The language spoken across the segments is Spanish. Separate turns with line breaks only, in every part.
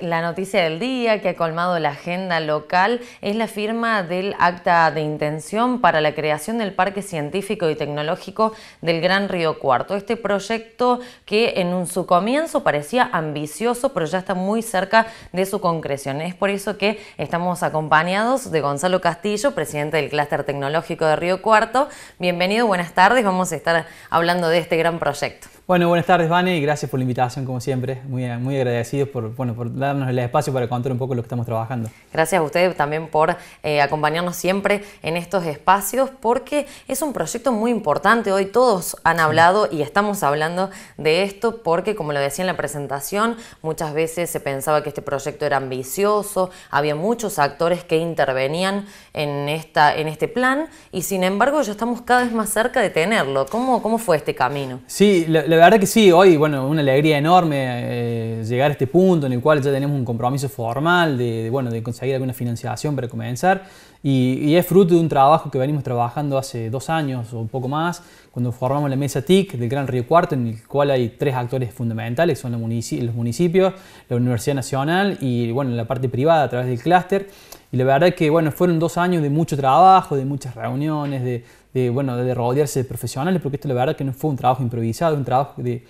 la, noticia del día que ha colmado la agenda local es la firma del acta de intención para la creación del Parque Científico y Tecnológico del Gran Río Cuarto. Este proyecto que en su comienzo parecía ambicioso, pero ya está muy cerca de su concreción. Es por eso que estamos acompañados de Gonzalo Castillo, presidente del Clúster Tecnológico de Río Cuarto. Bienvenido, buenas tardes. Vamos a estar hablando de este gran proyecto.
Bueno, buenas tardes, Vane, y gracias por la invitación, como siempre. Muy, muy agradecidos por, bueno, por darnos el espacio para contar un poco lo que estamos trabajando.
Gracias a ustedes también por eh, acompañarnos siempre en estos espacios, porque es un proyecto muy importante. Hoy todos han hablado y estamos hablando de esto, porque, como lo decía en la presentación, muchas veces se pensaba que este proyecto era ambicioso, había muchos actores que intervenían en, esta, en este plan, y sin embargo, ya estamos cada vez más cerca de tenerlo. ¿Cómo, cómo fue este camino?
Sí, la, la verdad que sí, hoy, bueno, una alegría enorme eh, llegar a este punto en el cual ya tenemos un compromiso formal de, bueno, de conseguir alguna financiación para comenzar y, es fruto de un trabajo que venimos trabajando hace dos años o un poco más, cuando formamos la mesa TIC del Gran Río Cuarto, en el cual hay tres actores fundamentales, son los municipios, la Universidad Nacional y, bueno, la parte privada a través del clúster. Y la verdad que, bueno, fueron dos años de mucho trabajo, de muchas reuniones, de, bueno, de rodearse de profesionales, porque esto la verdad que no fue un trabajo improvisado, un trabajo de,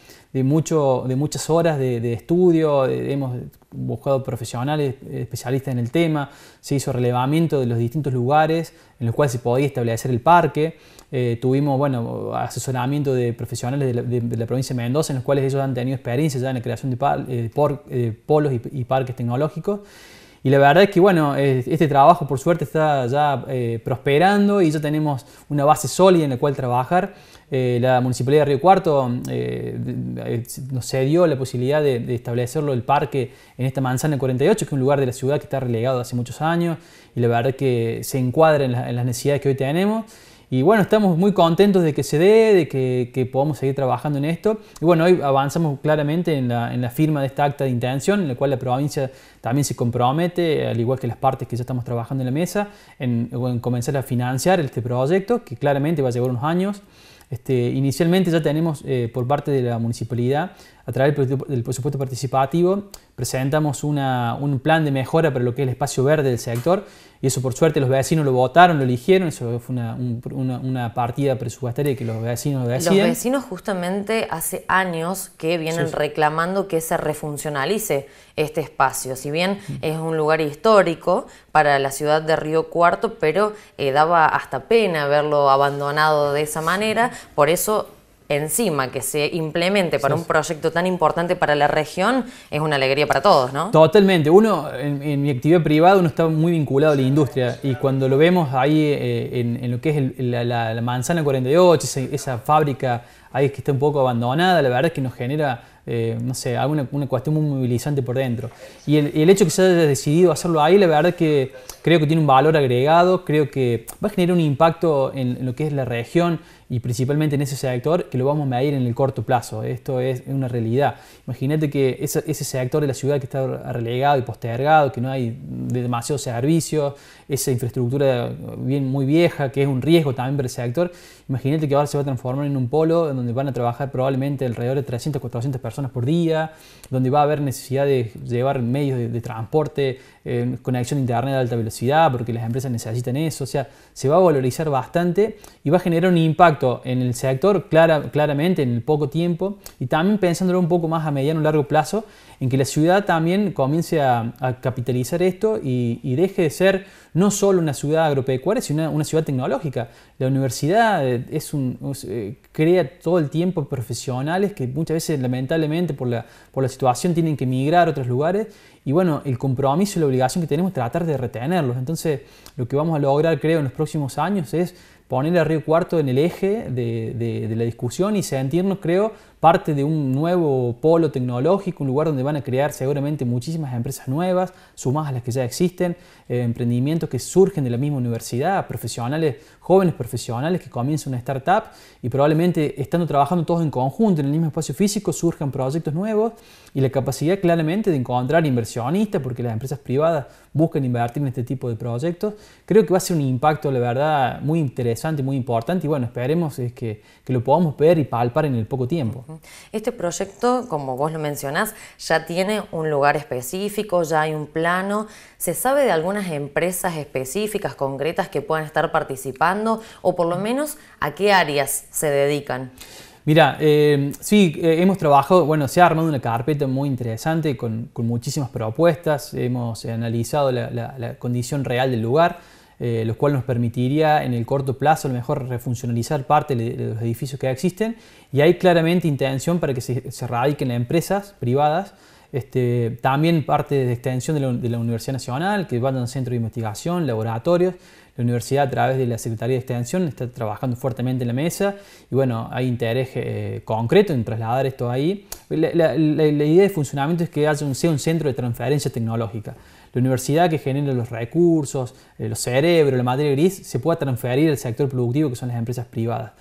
mucho, de muchas horas de, estudio, hemos buscado profesionales, especialistas en el tema, se hizo relevamiento de los distintos lugares en los cuales se podía establecer el parque, eh, tuvimos bueno, asesoramiento de profesionales de la, provincia de Mendoza, en los cuales ellos han tenido experiencia ya en la creación de, eh, eh, polos y, parques tecnológicos. Y la verdad es que, bueno, este trabajo por suerte está ya eh, prosperando y ya tenemos una base sólida en la cual trabajar. Eh, la Municipalidad de Río Cuarto eh, nos cedió la posibilidad de, de, establecerlo el parque en esta manzana 48, que es un lugar de la ciudad que está relegado hace muchos años y la verdad es que se encuadra en las necesidades que hoy tenemos. Y bueno, estamos muy contentos de que se dé, de que, que podamos seguir trabajando en esto. Y bueno, hoy avanzamos claramente en la, en la, firma de esta acta de intención, en la cual la provincia también se compromete, al igual que las partes que ya estamos trabajando en la mesa, en, comenzar a financiar este proyecto, que claramente va a llevar unos años. Este, inicialmente ya tenemos eh, por parte de la municipalidad, a través del presupuesto participativo, presentamos una, un plan de mejora para lo que es el espacio verde del sector, y eso por suerte los vecinos lo votaron, lo eligieron, eso fue una, partida presupuestaria que los vecinos Los vecinos
justamente hace años que vienen reclamando que se refuncionalice este espacio. Si bien mm. es un lugar histórico para la ciudad de Río Cuarto, pero eh, daba hasta pena verlo abandonado de esa manera, por eso encima que se implemente para un proyecto tan importante para la región es una alegría para todos, ¿no?
Totalmente. Uno, en, mi actividad privada, uno está muy vinculado a la industria y cuando lo vemos ahí eh, en, lo que es la, manzana 48, esa fábrica ahí que está un poco abandonada, la verdad es que nos genera, eh, no sé, alguna una cuestión muy movilizante por dentro. Y el, el, hecho que se haya decidido hacerlo ahí, la verdad es que creo que tiene un valor agregado, creo que va a generar un impacto en, lo que es la región y principalmente en ese sector que lo vamos a medir en el corto plazo. Esto es una realidad. Imagínate que ese, sector de la ciudad que está relegado y postergado, que no hay demasiados servicios, esa infraestructura bien, muy vieja, que es un riesgo también para ese sector, imagínate que ahora se va a transformar en un polo donde donde van a trabajar probablemente alrededor de 300, 400 personas por día, donde va a haber necesidad de llevar medios de, de transporte eh, conexión de internet a alta velocidad, porque las empresas necesitan eso, o sea, se va a valorizar bastante y va a generar un impacto en el sector clara, claramente en el poco tiempo y también pensándolo un poco más a mediano o largo plazo, en que la ciudad también comience a, capitalizar esto y, deje de ser no solo una ciudad agropecuaria, sino una, ciudad tecnológica. La universidad eh, es eh, crea todo el tiempo profesionales que muchas veces lamentablemente por la, por la situación tienen que emigrar a otros lugares y bueno, el compromiso y la obligación que tenemos es tratar de retenerlos. Entonces, lo que vamos a lograr, creo, en los próximos años es poner a Río Cuarto en el eje de, la discusión y sentirnos, creo, parte de un nuevo polo tecnológico, un lugar donde van a crear seguramente muchísimas empresas nuevas, sumadas a las que ya existen, eh, emprendimientos que surgen de la misma universidad, profesionales, jóvenes profesionales que comienzan una startup y probablemente estando trabajando todos en conjunto en el mismo espacio físico surjan proyectos nuevos y la capacidad claramente de encontrar inversionistas, porque las empresas privadas buscan invertir en este tipo de proyectos, creo que va a ser un impacto, la verdad, muy interesante, muy importante y bueno, esperemos es eh, que, que lo podamos ver y palpar en el poco tiempo.
Este proyecto, como vos lo mencionás, ya tiene un lugar específico, ya hay un plano. ¿Se sabe de algunas empresas específicas, concretas, que puedan estar participando o por lo menos a qué áreas se dedican?
Mira, eh, sí, eh, hemos trabajado, bueno, se ha armado una carpeta muy interesante con, muchísimas propuestas, hemos analizado la condición real del lugar. Eh, lo cual nos permitiría en el corto plazo a lo mejor refuncionalizar parte de, los edificios que ya existen y hay claramente intención para que se, radiquen las empresas privadas. Este, también parte de extensión de la, Universidad Nacional, que van a centro de investigación, laboratorios, la universidad a través de la Secretaría de Extensión está trabajando fuertemente en la mesa y bueno, hay interés eh, concreto en trasladar esto ahí. La, idea de funcionamiento es que haya un, sea un centro de transferencia tecnológica. La universidad que genera los recursos, eh, los cerebros, la materia gris, se pueda transferir al sector productivo que son las empresas privadas.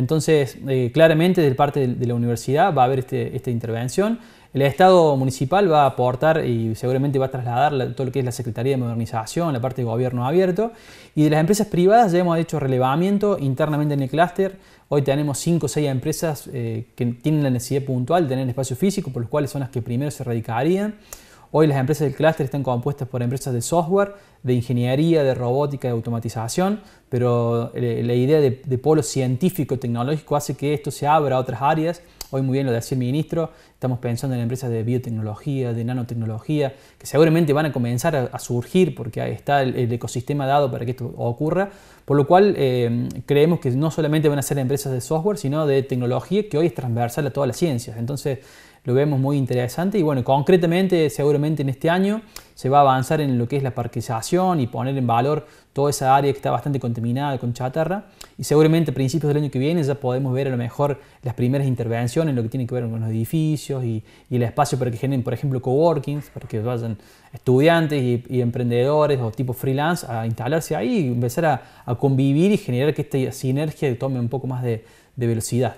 Entonces, eh, claramente, de parte de, la universidad va a haber este, esta intervención. El Estado municipal va a aportar y seguramente va a trasladar todo lo que es la Secretaría de Modernización, la parte de gobierno abierto. Y de las empresas privadas ya hemos hecho relevamiento internamente en el clúster. Hoy tenemos 5 o 6 empresas eh, que tienen la necesidad puntual de tener espacio físico, por los cuales son las que primero se radicarían. Hoy las empresas del clúster están compuestas por empresas de software, de ingeniería, de robótica, de automatización, pero eh, la idea de, polo científico-tecnológico hace que esto se abra a otras áreas. Hoy muy bien lo decía el ministro, estamos pensando en empresas de biotecnología, de nanotecnología, que seguramente van a comenzar a, surgir porque ahí está el, ecosistema dado para que esto ocurra, por lo cual eh, creemos que no solamente van a ser empresas de software, sino de tecnología que hoy es transversal a todas las ciencias. Entonces, lo vemos muy interesante y bueno, concretamente seguramente en este año se va a avanzar en lo que es la parquización y poner en valor toda esa área que está bastante contaminada con chatarra y seguramente a principios del año que viene ya podemos ver a lo mejor las primeras intervenciones en lo que tiene que ver con los edificios y, el espacio para que generen, por ejemplo, coworkings, para que vayan estudiantes y, emprendedores o tipo freelance a instalarse ahí y empezar a, convivir y generar que esta sinergia tome un poco más de, de velocidad.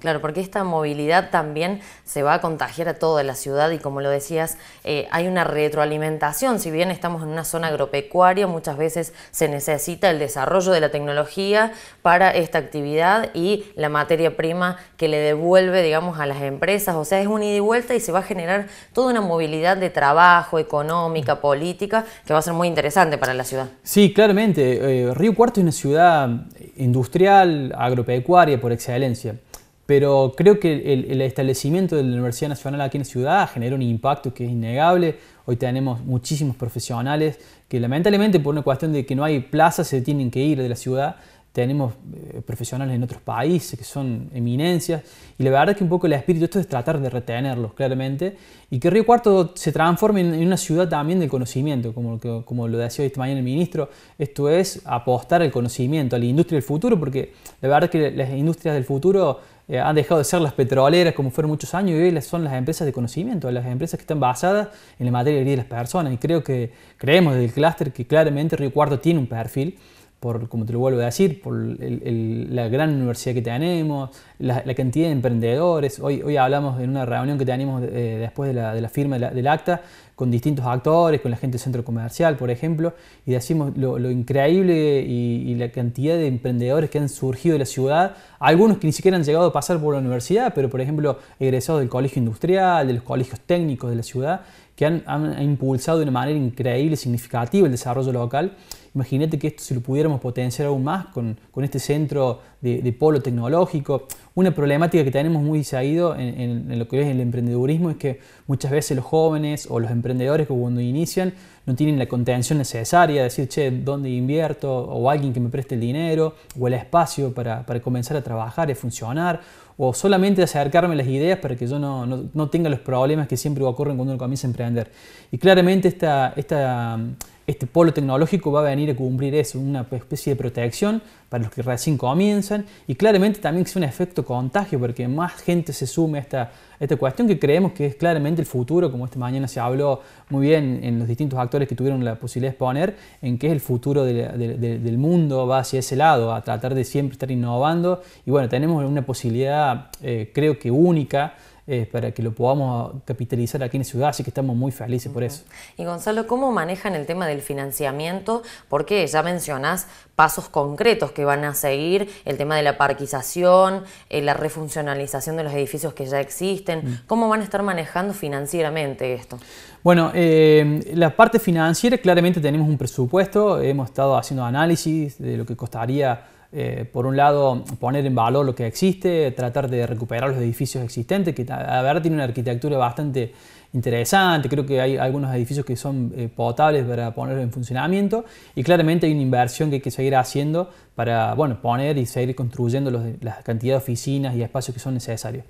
Claro, porque esta movilidad también se va a contagiar a toda la ciudad y como lo decías, eh, hay una retroalimentación. Si bien estamos en una zona agropecuaria, muchas veces se necesita el desarrollo de la tecnología para esta actividad y la materia prima que le devuelve, digamos, a las empresas. O sea, es un ida y vuelta y se va a generar toda una movilidad de trabajo, económica, política, que va a ser muy interesante para la ciudad.
Sí, claramente. Eh, Río Cuarto es una ciudad industrial, agropecuaria por excelencia. Pero creo que el, establecimiento de la Universidad Nacional aquí en la ciudad generó un impacto que es innegable. Hoy tenemos muchísimos profesionales que lamentablemente por una cuestión de que no hay plazas se tienen que ir de la ciudad. Tenemos eh, profesionales en otros países que son eminencias. Y la verdad es que un poco el espíritu de esto es tratar de retenerlos claramente. Y que Río Cuarto se transforme en, una ciudad también del conocimiento, como, como lo decía esta mañana el ministro. Esto es apostar al conocimiento, a la industria del futuro, porque la verdad es que las industrias del futuro eh, han dejado de ser las petroleras como fueron muchos años y hoy son las empresas de conocimiento, las empresas que están basadas en la materia de las personas. Y creo que creemos desde el clúster que claramente Río Cuarto tiene un perfil por, como te lo vuelvo a decir, por la gran universidad que tenemos, la, cantidad de emprendedores. Hoy, hoy, hablamos en una reunión que tenemos eh, después de la, firma del acta con distintos actores, con la gente del centro comercial, por ejemplo, y decimos lo, increíble y, la cantidad de emprendedores que han surgido de la ciudad, algunos que ni siquiera han llegado a pasar por la universidad, pero por ejemplo egresados del colegio industrial, de los colegios técnicos de la ciudad, que han, impulsado de una manera increíble, y significativa el desarrollo local. Imagínate que esto si lo pudiéramos potenciar aún más con, con este centro de, polo tecnológico. Una problemática que tenemos muy seguido en, lo que es el emprendedurismo es que muchas veces los jóvenes o los emprendedores que cuando inician no tienen la contención necesaria, decir, che, ¿dónde invierto? O alguien que me preste el dinero, o el espacio para, para comenzar a trabajar y funcionar, o solamente acercarme a las ideas para que yo no, no, no tenga los problemas que siempre ocurren cuando uno comienza a emprender. Y claramente esta, esta este polo tecnológico va a venir a cumplir eso, una especie de protección para los que recién comienzan y claramente también es un efecto contagio porque más gente se sume a esta, esta cuestión que creemos que es claramente el futuro, como esta mañana se habló muy bien en los distintos actores que tuvieron la posibilidad de exponer, en que es el futuro del mundo, va hacia ese lado, a tratar de siempre estar innovando y bueno, tenemos una posibilidad eh, creo que única eh, para que lo podamos capitalizar aquí en Ciudad, así que estamos muy felices por eso.
Y Gonzalo, ¿cómo manejan el tema del financiamiento? Porque ya mencionás pasos concretos que van a seguir, el tema de la parquización, eh, la refuncionalización de los edificios que ya existen. Mm. ¿Cómo van a estar manejando financieramente esto?
Bueno, eh, la parte financiera, claramente tenemos un presupuesto, hemos estado haciendo análisis de lo que costaría eh, por un lado, poner en valor lo que existe, tratar de recuperar los edificios existentes, que a ver tiene una arquitectura bastante interesante, creo que hay algunos edificios que son eh, potables para poner en funcionamiento y claramente hay una inversión que hay que seguir haciendo para poner y seguir construyendo los, la cantidad de oficinas y espacios que son necesarios.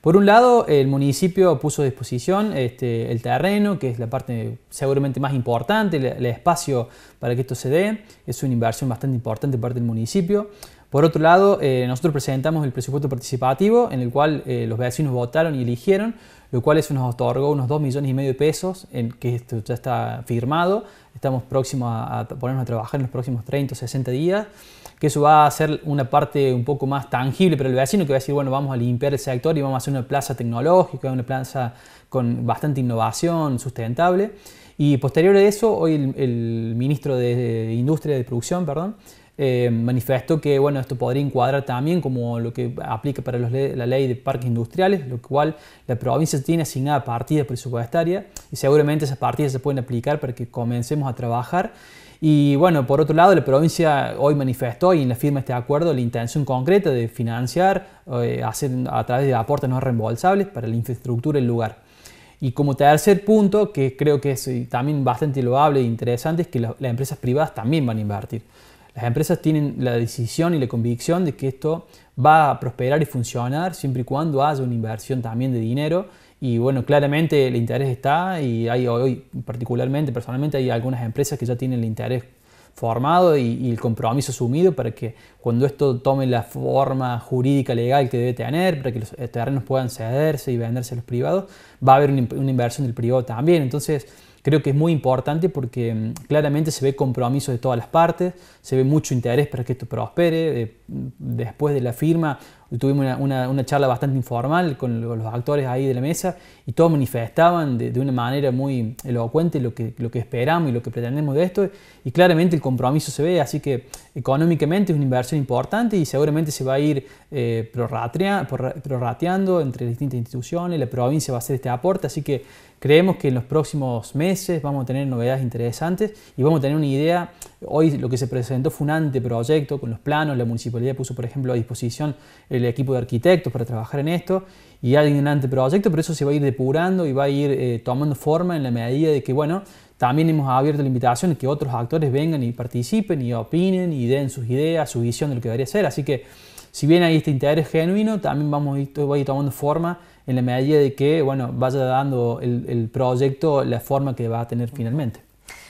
Por un lado, el municipio puso a disposición este, el terreno, que es la parte seguramente más importante, el, el espacio para que esto se dé. Es una inversión bastante importante por parte del municipio. Por otro lado, eh, nosotros presentamos el presupuesto participativo en el cual eh, los vecinos votaron y eligieron, lo cual eso nos otorgó unos 2 millones y medio de pesos, en que esto ya está firmado, estamos próximos a, ponernos a trabajar en los próximos 30 o 60 días, que eso va a ser una parte un poco más tangible para el vecino, que va a decir, bueno, vamos a limpiar ese sector y vamos a hacer una plaza tecnológica, una plaza con bastante innovación, sustentable. Y posterior a eso, hoy el, ministro de Industria de Producción, perdón, eh, manifestó que bueno, esto podría encuadrar también como lo que aplica para los la ley de parques industriales, lo cual la provincia tiene asignada partida presupuestaria y seguramente esas partidas se pueden aplicar para que comencemos a trabajar. Y bueno, por otro lado, la provincia hoy manifestó y en la firma de este acuerdo la intención concreta de financiar, eh, hacer a través de aportes no reembolsables para la infraestructura del lugar. Y como tercer punto, que creo que es también bastante loable e interesante, es que las empresas privadas también van a invertir. Las empresas tienen la decisión y la convicción de que esto va a prosperar y funcionar siempre y cuando haya una inversión también de dinero. Y bueno, claramente el interés está y hay hoy particularmente, personalmente, hay algunas empresas que ya tienen el interés formado y, el compromiso asumido para que cuando esto tome la forma jurídica legal que debe tener, para que los eh, terrenos puedan cederse y venderse a los privados, va a haber una, una inversión del privado también. Entonces, creo que es muy importante porque mm, claramente se ve compromiso de todas las partes, se ve mucho interés para que esto prospere. Eh, después de la firma tuvimos una, charla bastante informal con los actores ahí de la mesa y todos manifestaban de, una manera muy elocuente lo que, lo que esperamos y lo que pretendemos de esto y claramente el compromiso se ve, así que económicamente es una inversión importante y seguramente se va a ir eh, prorrateando entre distintas instituciones, la provincia va a hacer este aporte, así que creemos que en los próximos meses vamos a tener novedades interesantes y vamos a tener una idea, hoy lo que se presentó fue un anteproyecto con los planos, la municipalidad puso por ejemplo a disposición el equipo de arquitectos para trabajar en esto y alguien en anteproyecto, pero eso se va a ir depurando y va a ir eh, tomando forma en la medida de que, bueno, también hemos abierto la invitación a que otros actores vengan y participen y opinen y den sus ideas, su visión de lo que debería ser. Así que, si bien hay este interés genuino, también vamos a ir, va a ir tomando forma en la medida de que, bueno, vaya dando el proyecto la forma que va a tener finalmente.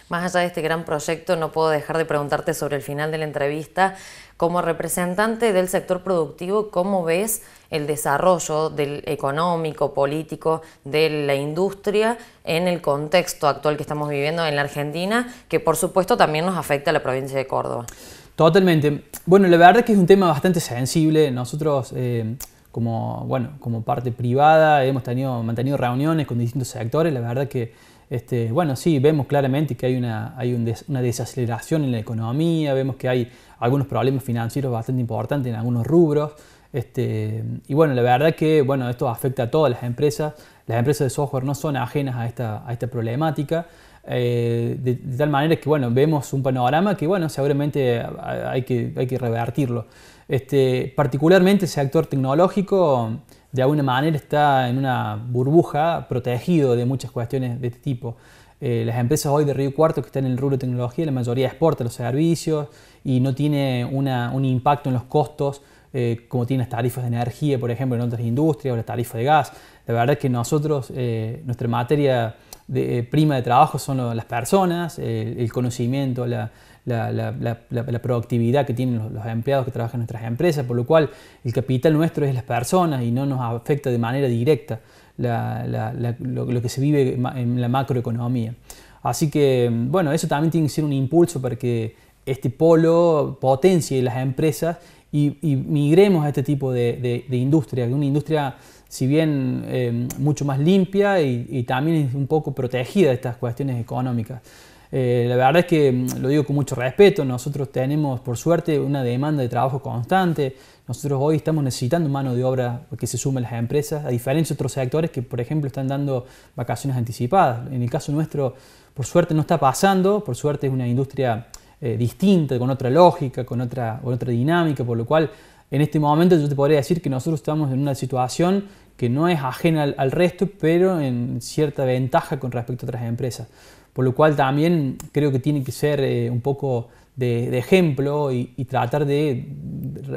Más allá de este gran proyecto, no puedo dejar de preguntarte sobre el final de la entrevista. Como representante del sector productivo, ¿cómo ves el desarrollo económico, político, de la industria en el contexto actual que estamos viviendo en la Argentina, que por supuesto también nos afecta a la provincia de Córdoba?
Totalmente. Bueno, la verdad es que es un tema bastante sensible. Nosotros, eh, como, bueno, como parte privada, hemos tenido, mantenido reuniones con distintos sectores. La verdad que este, bueno, sí, vemos claramente que hay, una, una desaceleración en la economía, vemos que hay algunos problemas financieros bastante importantes en algunos rubros. Este, y bueno, la verdad que bueno, esto afecta a todas las empresas. Las empresas de software no son ajenas a esta, problemática. Eh, de, tal manera que bueno, vemos un panorama que bueno, seguramente hay que, que revertirlo. Este, particularmente ese actor tecnológico de alguna manera está en una burbuja protegido de muchas cuestiones de este tipo. Eh, las empresas hoy de Río Cuarto que están en el rubro de tecnología, la mayoría exporta los servicios y no tiene un impacto en los costos eh, como tienen las tarifas de energía, por ejemplo, en otras industrias o las tarifas de gas. La verdad es que nosotros, eh, nuestra materia de, prima de trabajo son las personas, el conocimiento, la, la, productividad que tienen los, empleados que trabajan en nuestras empresas, por lo cual el capital nuestro es las personas y no nos afecta de manera directa lo, que se vive en la macroeconomía. Así que, bueno, eso también tiene que ser un impulso para que este polo potencie las empresas y, migremos a este tipo de, de, de, industria, una industria si bien eh, mucho más limpia y, y, también un poco protegida de estas cuestiones económicas. Eh, la verdad es que mm, lo digo con mucho respeto, nosotros tenemos por suerte una demanda de trabajo constante, nosotros hoy estamos necesitando mano de obra que se sumen las empresas, a diferencia de otros sectores que por ejemplo están dando vacaciones anticipadas. En el caso nuestro, por suerte no está pasando, por suerte es una industria eh, distinta, con otra lógica, con otra, otra dinámica, por lo cual en este momento yo te podría decir que nosotros estamos en una situación que no es ajena al resto, pero en cierta ventaja con respecto a otras empresas por lo cual también creo que tiene que ser eh, un poco de, ejemplo y, tratar de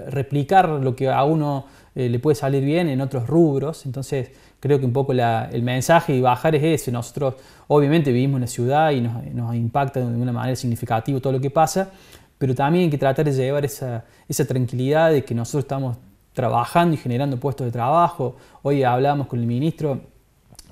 replicar lo que a uno eh, le puede salir bien en otros rubros. Entonces creo que un poco el mensaje y bajar es ese. Nosotros obviamente vivimos en la ciudad y nos, impacta de una manera significativa todo lo que pasa, pero también hay que tratar de llevar esa, esa tranquilidad de que nosotros estamos trabajando y generando puestos de trabajo. Hoy hablábamos con el ministro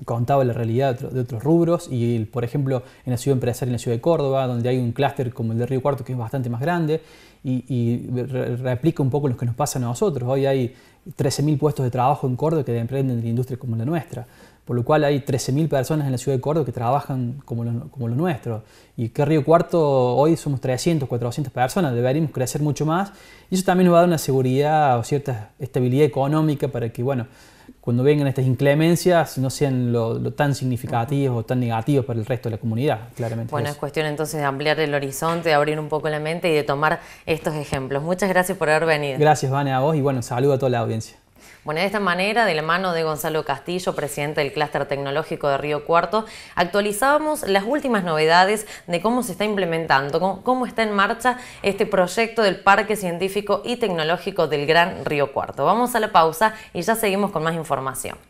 contaba la realidad de otros rubros y por ejemplo en la ciudad empresarial en la ciudad de Córdoba donde hay un clúster como el de Río Cuarto que es bastante más grande y, replica un poco lo que nos pasa a nosotros hoy hay 13.000 puestos de trabajo en Córdoba que emprenden de industria como la nuestra por lo cual hay 13.000 personas en la ciudad de Córdoba que trabajan como lo, como lo nuestro. Y que Río Cuarto hoy somos 300, 400 personas, deberíamos crecer mucho más. Y eso también nos va a dar una seguridad o cierta estabilidad económica para que, bueno, cuando vengan estas inclemencias no sean lo, tan significativos o tan negativos para el resto de la comunidad, claramente. Bueno, es cuestión
entonces de ampliar el horizonte, de abrir un poco la mente y de tomar estos ejemplos. Muchas gracias por haber venido.
Gracias, Vane, a vos y bueno, saludo a toda la audiencia.
Bueno, de esta manera, de la mano de Gonzalo Castillo, presidente del Clúster Tecnológico de Río Cuarto, actualizábamos las últimas novedades de cómo se está implementando, cómo está en marcha este proyecto del Parque Científico y Tecnológico del Gran Río Cuarto. Vamos a la pausa y ya seguimos con más información.